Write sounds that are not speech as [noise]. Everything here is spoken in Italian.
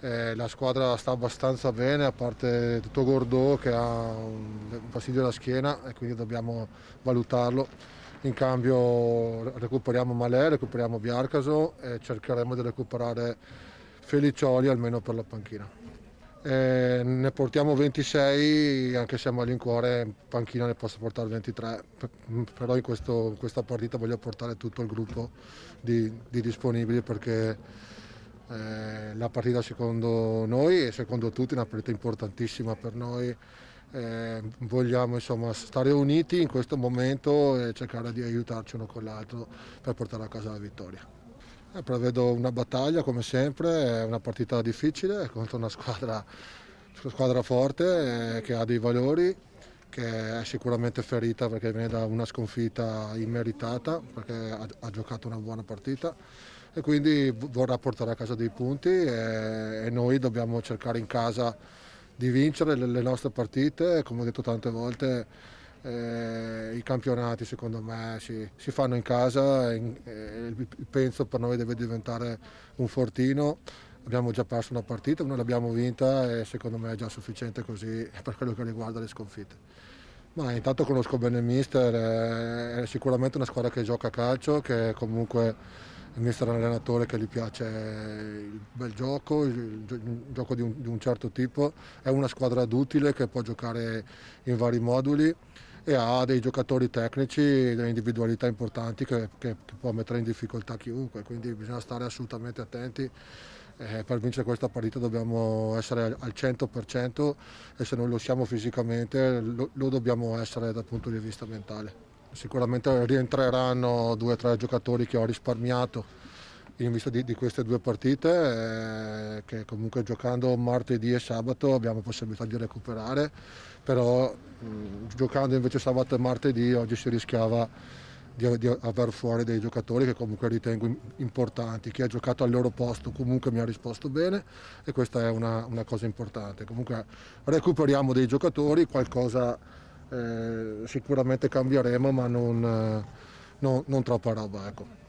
Eh, la squadra sta abbastanza bene, a parte tutto Gordò che ha un fastidio alla schiena e quindi dobbiamo valutarlo. In cambio recuperiamo Malè, recuperiamo Biarcaso e cercheremo di recuperare Felicioli almeno per la panchina. Eh, ne portiamo 26, anche se a malincuore in panchina ne posso portare 23, però in, questo, questa partita voglio portare tutto il gruppo di, di disponibili perché eh, la partita secondo noi e secondo tutti è una partita importantissima per noi. Eh, vogliamo insomma, stare uniti in questo momento e cercare di aiutarci uno con l'altro per portare a casa la vittoria. Eh, prevedo una battaglia come sempre, è una partita difficile contro una squadra, una squadra forte eh, che ha dei valori che è sicuramente ferita perché viene da una sconfitta immeritata, perché ha, ha giocato una buona partita e quindi vorrà portare a casa dei punti e, e noi dobbiamo cercare in casa di vincere le, le nostre partite, come ho detto tante volte eh, i campionati secondo me si, si fanno in casa, e, e eh, il penso per noi deve diventare un fortino abbiamo già perso una partita, noi l'abbiamo vinta e secondo me è già sufficiente così [laughs] per quello che riguarda le sconfitte. Ma intanto conosco bene il mister, eh, è sicuramente una squadra che gioca a calcio, che comunque il mister è un allenatore che gli piace il bel gioco, il, gioco di un, di un certo tipo, è una squadra d'utile che può giocare in vari moduli e ha dei giocatori tecnici delle individualità importanti che, che, che, può mettere in difficoltà chiunque, quindi bisogna stare assolutamente attenti. Eh, per vincere questa partita dobbiamo essere al 100% e se non lo siamo fisicamente lo, lo dobbiamo essere dal punto di vista mentale. Sicuramente rientreranno due o tre giocatori che ho risparmiato in vista di, di queste due partite eh, che comunque giocando martedì e sabato abbiamo possibilità di recuperare, però mh, giocando invece sabato e martedì oggi si rischiava di, di aver fuori dei giocatori che comunque ritengo importanti. Chi ha giocato al loro posto comunque mi ha risposto bene e questa è una, una cosa importante. Comunque recuperiamo dei giocatori, qualcosa eh, sicuramente cambieremo ma non, eh, no, non troppa roba. Ecco.